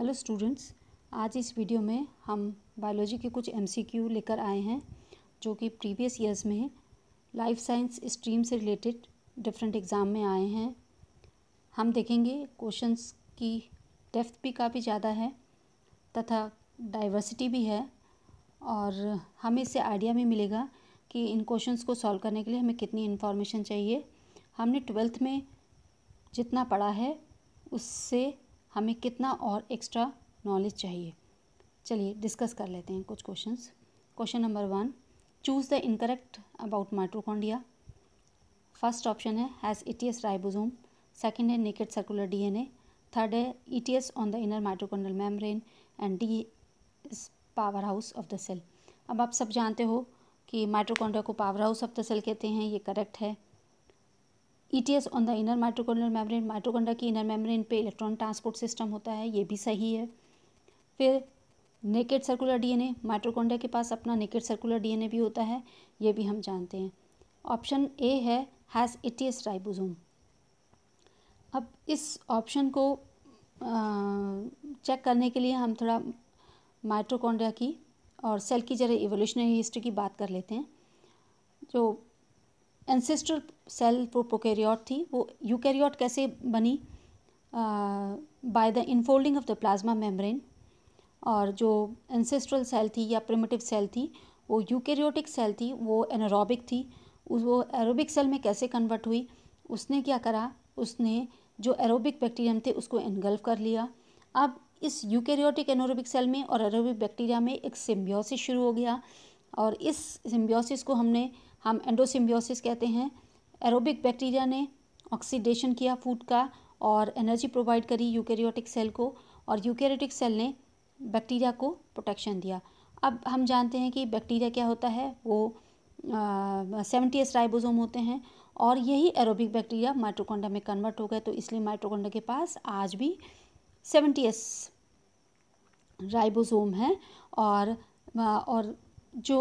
hello students आज इस video में हम बायोलॉजी के कुछ एमसीक्यू लेकर आए हैं जो कि प्रीवियस ईयर्स में लाइफ साइंस स्ट्रीम से रिलेटेड डिफरेंट एग्ज़ाम में आए हैं हम देखेंगे क्वेश्चंस की डेफ्थ भी काफ़ी ज़्यादा है तथा डाइवर्सिटी भी है और हमें इससे आइडिया भी मिलेगा कि इन क्वेश्चंस को सॉल्व करने के लिए हमें कितनी इन्फॉर्मेशन चाहिए हमने ट्वेल्थ में जितना पढ़ा है उससे हमें कितना और एक्स्ट्रा नॉलेज चाहिए चलिए डिस्कस कर लेते हैं कुछ questions question number one choose the incorrect about mitochondria first option है has E T S ribosome second है naked circular D N A third है E T S on the inner mitochondrial membrane and D is powerhouse of the cell अब आप सब जानते हो कि mitochondria को powerhouse of the cell कहते हैं ये करेक्ट है ETS on the inner mitochondrial membrane माइट्रोकोंडा की इनर मेम्ब्रेन पे इलेक्ट्रॉन ट्रांसपोर्ट सिस्टम होता है ये भी सही है फिर नेकेड सर्कुलर डीएनए माइट्रोकोंडा के पास अपना नेकेड सर्कुलर डीएनए भी होता है ये भी हम जानते हैं ऑप्शन ए है हैज़ एस राइबोसोम अब इस ऑप्शन को चेक करने के लिए हम थोड़ा माइट्रोकोंडा की और सेल की जरा एवोल्यूशनरी हिस्ट्री की बात कर लेते हैं जो एंसेस्ट्रल सेल प्रोकेरियोट थी वो यूकेरियोट कैसे बनी by the infolding of the plasma membrane और जो एंसेस्ट्रल सेल थी या प्रिमिटिव सेल थी वो यूकेरियोटिक सेल थी वो एनारोबिक थी वो एरोबिक सेल में कैसे कन्वर्ट हुई उसने क्या करा उसने जो एरोबिक बैक्टीरियम थे उसको एनगल्फ कर लिया अब इस यूकेरियोटिक एनोरोबिक सेल में और एरोबिक बैक्टीरिया में एक सिम्बियोसिस शुरू हो गया और इस सिम्बियोसिस को हमने हम एंडोसिम्बियोसिस कहते हैं एरोबिक बैक्टीरिया ने ऑक्सीडेशन किया फूड का और एनर्जी प्रोवाइड करी यूकेरियोटिक सेल को और यूकेरियोटिक सेल ने बैक्टीरिया को प्रोटेक्शन दिया अब हम जानते हैं कि बैक्टीरिया क्या होता है वो सेवेंटी एस राइबोसोम होते हैं और यही एरोबिक बैक्टीरिया माइट्रोकोंडा में कन्वर्ट हो गए तो इसलिए माइट्रोकोंडा के पास आज भी सेवेंटी एस राइबोसोम है और और जो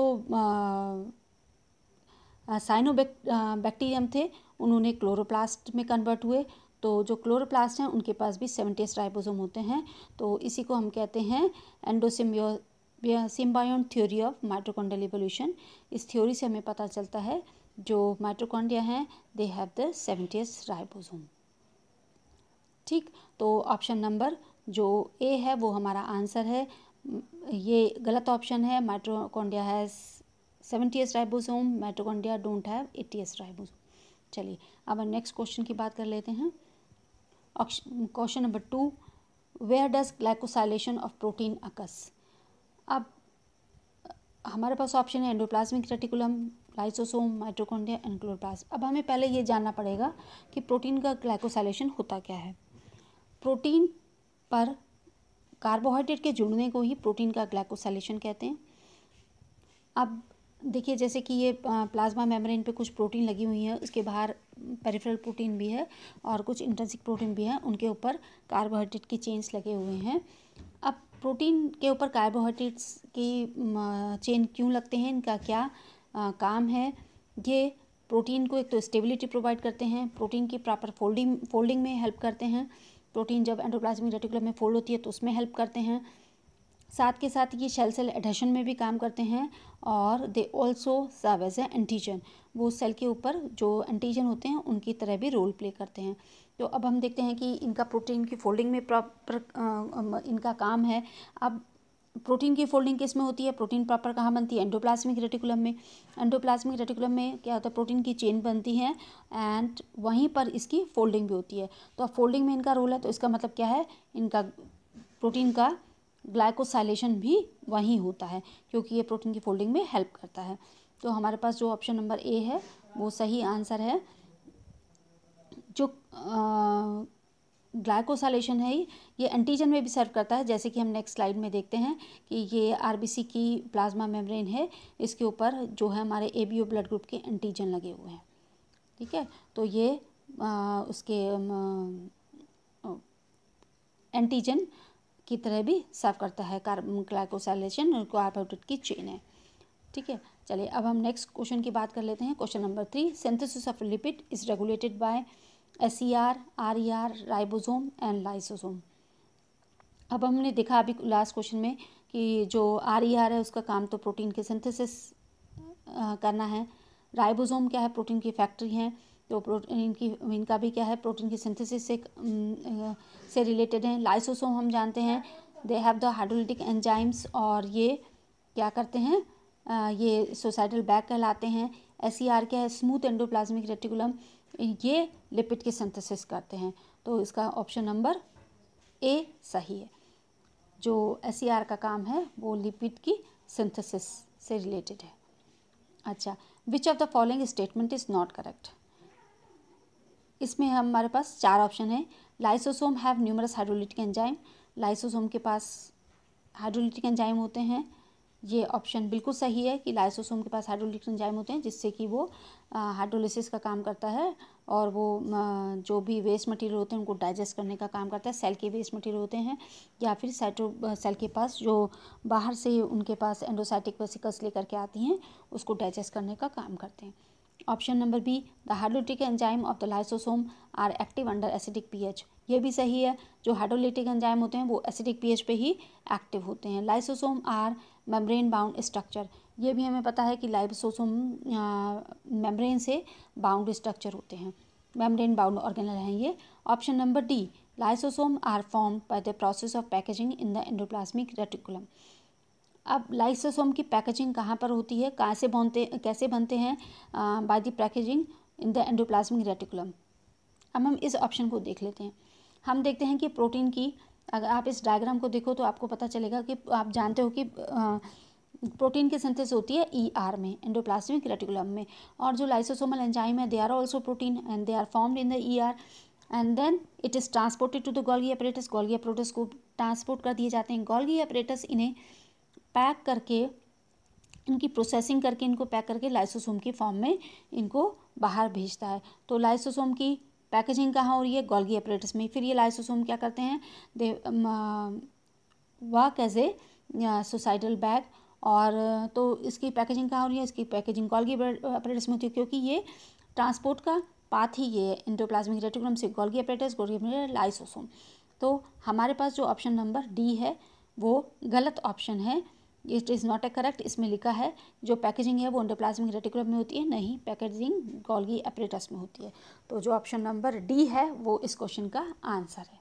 बैक्टीरियम थे उन्होंने क्लोरोप्लास्ट में कन्वर्ट हुए तो जो क्लोरोप्लास्ट हैं उनके पास भी सेवेंटीस राइबोसोम होते हैं तो इसी को हम कहते हैं endosymbio symbion theory of mitochondrial evolution इस थ्योरी से हमें पता चलता है जो माइट्रोकॉन्डिया हैं they have the seventy S ribosome ठीक तो ऑप्शन नंबर जो ए है वो हमारा आंसर है ये गलत ऑप्शन है mitochondria has seventy S ribosome mitochondria don't have S ribosome चलिए अब नेक्स्ट क्वेश्चन की बात कर लेते हैं question number two where does glycosylation of protein occurs अब हमारे पास ऑप्शन है endoplasmic reticulum lysosome mitochondria and chloroplast अब हमें पहले ये जानना पड़ेगा कि प्रोटीन का ग्लाइकोसाइलेशन होता क्या है प्रोटीन पर कार्बोहाइड्रेट के जुड़ने को ही प्रोटीन का ग्लाइकोसाइलेशन कहते हैं अब देखिए जैसे कि ये प्लाज्मा मेम्ब्रेन पे कुछ प्रोटीन लगी हुई है उसके बाहर पेरिफेरल प्रोटीन भी है और कुछ इंटेंसिक प्रोटीन भी है उनके ऊपर कार्बोहाइड्रेट के चेन्स लगे हुए हैं अब प्रोटीन के ऊपर कार्बोहाइड्रेट्स की चेन क्यों लगते हैं इनका क्या काम है ये प्रोटीन को एक तो स्टेबिलिटी प्रोवाइड करते हैं प्रोटीन की प्रॉपर फोल्डिंग फोल्डिंग में हेल्प करते हैं प्रोटीन जब एंडोप्लाज्मिक रेटिकुलम में फोल्ड होती है तो उसमें हेल्प करते हैं साथ के साथ ये शेल सेल एडेशन में भी काम करते हैं और they also serve as antigen वो सेल के ऊपर जो एंटीजन होते हैं उनकी तरह भी रोल प्ले करते हैं तो अब हम देखते हैं कि इनका प्रोटीन की फोल्डिंग में प्रॉपर इनका काम है अब प्रोटीन की फोल्डिंग किस में होती है प्रोटीन प्रॉपर कहाँ बनती है एंडोप्लाज्मिक रेटिकुलम में एंडोप्लाज्मिक रेटिकुलम में क्या होता है प्रोटीन की चेन बनती है एंड वहीं पर इसकी फोल्डिंग भी होती है तो अब फोल्डिंग में इनका रोल है तो इसका मतलब क्या है इनका प्रोटीन का ग्लाइकोसाइलेशन भी वहीं होता है क्योंकि ये प्रोटीन की फोल्डिंग में हेल्प करता है तो हमारे पास जो ऑप्शन नंबर ए है वो सही आंसर है जो ग्लाइकोसाइलेशन है ये एंटीजन में भी सर्व करता है जैसे कि हम नेक्स्ट स्लाइड में देखते हैं कि ये आरबीसी की प्लाज्मा मेम्ब्रेन है इसके ऊपर जो है हमारे ए ब्लड ग्रुप के एंटीजन लगे हुए हैं ठीक है तो ये आ, उसके आ, एंटीजन की तरह भी साफ करता है कार्बन ग्लाइकोसाइलेशन कार्बोहाइड्रेट की चेन है ठीक है चलिए अब हम नेक्स्ट क्वेश्चन की बात कर लेते हैं question number three synthesis of lipid is regulated by S C R R E R ribosome and lysosome अब हमने देखा अभी लास्ट क्वेश्चन में कि जो आर ई आर है उसका काम तो प्रोटीन के सिंथेसिस करना है राइबोसोम क्या है प्रोटीन की फैक्ट्री है तो प्रोटीन इनकी इनका भी क्या है प्रोटीन की सिंथेसिस से से रिलेटेड हैं लाइसोसोम हम जानते हैं they have the hydrolytic enzymes और ये क्या करते हैं आ, ये सोसाइटल बैग कहलाते हैं एस e क्या है स्मूथ एंडोप्लाज्मिक रेटिकुलम ये लिपिड के सिंथेसिस करते हैं तो इसका ऑप्शन नंबर ए सही है जो एस का, e का काम है वो लिपिड की सिंथेसिस से रिलेटेड है अच्छा which of the following statement is not correct इसमें हमारे पास चार ऑप्शन है lysosome have numerous hydrolytic enzyme lysosome के पास हाइड्रोलिटिक एंजाइम होते हैं ये ऑप्शन बिल्कुल सही है कि लाइसोसोम के पास हाइड्रोलिटिक एंजाइम होते हैं जिससे कि वो हाइड्रोलिसिस का काम करता है और वो जो भी वेस्ट मटेरियल होते हैं उनको डाइजेस्ट करने का काम करता है सेल के वेस्ट मटेरियल होते हैं या फिर साइटो सेल के पास जो बाहर से उनके पास एंडोसाइटिक वेसिकल्स लेकर के आती हैं उसको डाइजेस्ट करने का काम करते हैं option number B the hydrolytic enzyme of the lysosome are active under acidic pH ये भी सही है जो हाइड्रोलिटिक एंजाइम होते हैं वो एसिडिक पीएच पे ही एक्टिव होते हैं lysosome are membrane bound structure ये भी हमें पता है कि लाइसोसोम मेम्ब्रेन से बाउंड स्ट्रक्चर होते हैं मेम्ब्रेन बाउंड ऑर्गेनल हैं ये option number D lysosome are form by the process of packaging in the endoplasmic reticulum अब लाइसोसोम की पैकेजिंग कहाँ पर होती है कहाँ से बनते कैसे बनते हैं by the packaging in the endoplasmic reticulum अब हम इस ऑप्शन को देख लेते हैं हम देखते हैं कि प्रोटीन की अगर आप इस डायग्राम को देखो तो आपको पता चलेगा कि आप जानते हो कि प्रोटीन की सिंथेसिस होती है ई e ER में एंडोप्लाज्मिक रेटिकुलम में और जो लाइसोसोमल एंजाइम है they are also protein and they are formed in the E R and then it is transported to the Golgi apparatus Golgi apparatus को transport कर दिए जाते हैं गोल्गी अपरेटस इन्हें पैक करके इनकी प्रोसेसिंग करके इनको पैक करके लाइसोसोम के फॉर्म में इनको बाहर भेजता है तो लाइसोसोम की पैकेजिंग कहाँ हो रही है गोल्गी अपरेटस में फिर ये लाइसोसोम क्या करते हैं they work as a suicidal bag और तो इसकी पैकेजिंग कहाँ हो रही है इसकी पैकेजिंग गोल्गी अपरेटस में होती है क्योंकि ये ट्रांसपोर्ट का पाथ ही ये इंडोप्लाज्मिक रेटिकुलम से गोल्गी अपरेटस गोल्गी लाइसोसोम तो हमारे पास जो ऑप्शन नंबर डी है वो गलत ऑप्शन है it is not a correct इसमें लिखा है जो पैकेजिंग है वो एंडोप्लाज्मिक रेटिकुलम में होती है नहीं पैकेजिंग गोल्गी एपरेटस में होती है तो जो ऑप्शन नंबर डी है वो इस क्वेश्चन का आंसर है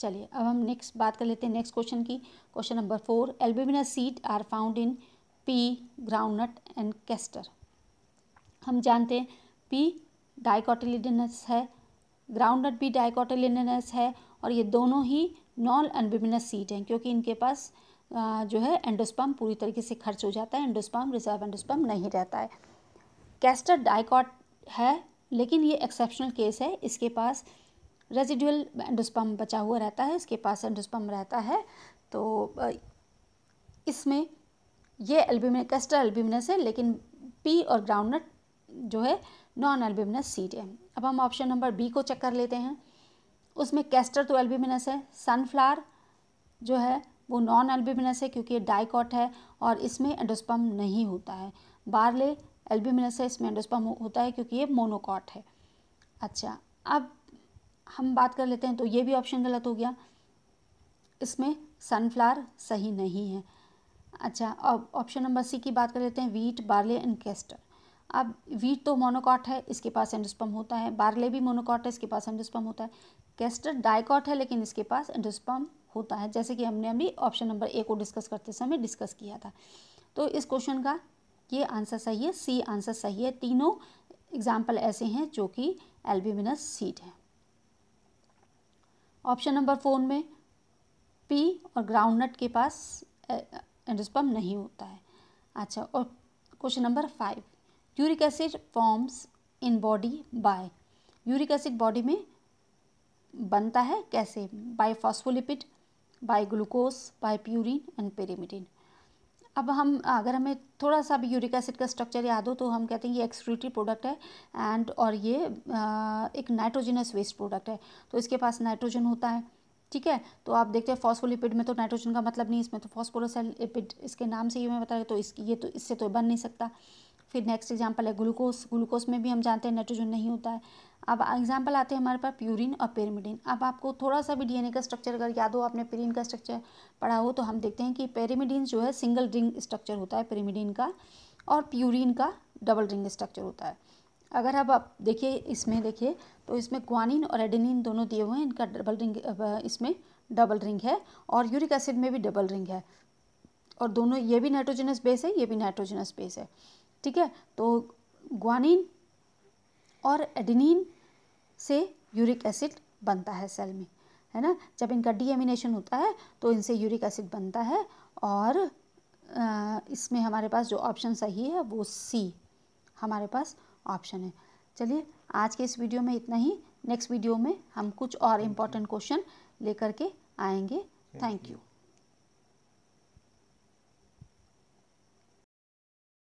चलिए अब हम नेक्स्ट बात कर लेते हैं नेक्स्ट क्वेश्चन की question number four albuminous seed are found in pea groundnut and castor हम जानते हैं पी डाइकोटिलिडनस है ग्राउंडनट भी डाइकोटिलिडनस है और ये दोनों ही नॉन एल्बेमिनस सीड हैं क्योंकि इनके पास जो है एंडोस्पम पूरी तरीके से खर्च हो जाता है एंडोस्पम रिजर्व एंडोस्पम नहीं रहता है कैस्टर डाइकॉट है लेकिन ये एक्सेप्शनल केस है इसके पास रेजिडुअल एंडोस्पम बचा हुआ रहता है इसके पास एंडोस्पम रहता है तो इसमें ये एल्बिमिन कैस्टर एल्बिमिनस है लेकिन पी और ग्राउंडनट जो है नॉन एल्बिमिनस सीड है अब हम ऑप्शन नंबर बी को चेक कर लेते हैं उसमें कैस्टर तो एल्बिमिनस है सनफ्लावर जो है वो नॉन एल्बिमिनस है क्योंकि ये डाइकॉट है और इसमें एंडोस्पम नहीं होता है बारले एल्बिमिनस है इसमें एंडोस्पम होता है क्योंकि ये मोनोकॉट है अच्छा अब हम बात कर लेते हैं तो ये भी ऑप्शन गलत हो गया इसमें सनफ्लावर सही नहीं है अच्छा अब ऑप्शन नंबर सी की बात कर लेते हैं वीट बार्ले एंड कैस्टर अब वीट तो मोनोकॉट है इसके पास एंडोस्पम होता है बार्ले भी मोनोकॉट है इसके पास एंडोस्पम होता है कैस्टर डाइकॉट है लेकिन इसके पास एंडोस्पम होता है जैसे कि हमने अभी ऑप्शन नंबर ए को डिस्कस करते समय डिस्कस किया था तो इस क्वेश्चन का ये आंसर सही है सी आंसर सही है तीनों एग्जाम्पल ऐसे हैं जो कि एल्बिमिनस सीट है ऑप्शन नंबर फोर में पी और ग्राउंडनट के पास एंडोस्पम नहीं होता है अच्छा और question number five uric acid forms in body by uric acid body में बनता है कैसे by phospholipid by glucose by purine and pyrimidine अब हम अगर हमें थोड़ा सा भी यूरिक एसिड का स्ट्रक्चर याद हो तो हम कहते हैं ये एक्सक्रूटिव प्रोडक्ट है एंड और ये एक नाइट्रोजनस वेस्ट प्रोडक्ट है तो इसके पास नाइट्रोजन होता है ठीक है तो आप देखते हैं फॉस्फोलिपिड में तो नाइट्रोजन का मतलब नहीं इसमें तो फॉस्फोरोसलिपिड इसके नाम से ही मैं बता रहा तो इसकी ये तो इससे तो बन नहीं सकता फिर नेक्स्ट एग्जाम्पल है ग्लूकोस ग्लूकोस में भी हम जानते हैं नाइट्रोजन नहीं होता है अब एग्जाम्पल आते हैं हमारे पास प्यूरिन और पेरिमिडिन अब आपको थोड़ा सा भी डीएनए का स्ट्रक्चर अगर याद हो आपने पेरिन का स्ट्रक्चर पढ़ा हो तो हम देखते हैं कि पेरिमिडिन जो है सिंगल रिंग स्ट्रक्चर होता है पेरिमिडिन का और प्यूरिन का डबल रिंग स्ट्रक्चर होता है अगर अब आप देखिए इसमें देखिए तो इसमें ग्वानिन और एडिनिन दोनों दिए हुए हैं इनका डबल रिंग इसमें डबल रिंग है और यूरिक एसिड में भी डबल रिंग है और दोनों ये भी नाइट्रोजनस बेस है ये भी नाइट्रोजनस बेस है ठीक है तो ग्वानिन और एडिनिन से यूरिक एसिड बनता है सेल में है ना जब इनका डीएमिनेशन होता है तो इनसे यूरिक एसिड बनता है और इसमें हमारे पास जो ऑप्शन सही है वो सी हमारे पास ऑप्शन है चलिए आज के इस वीडियो में इतना ही नेक्स्ट वीडियो में हम कुछ और इम्पोर्टेंट क्वेश्चन लेकर के आएंगे थैंक यू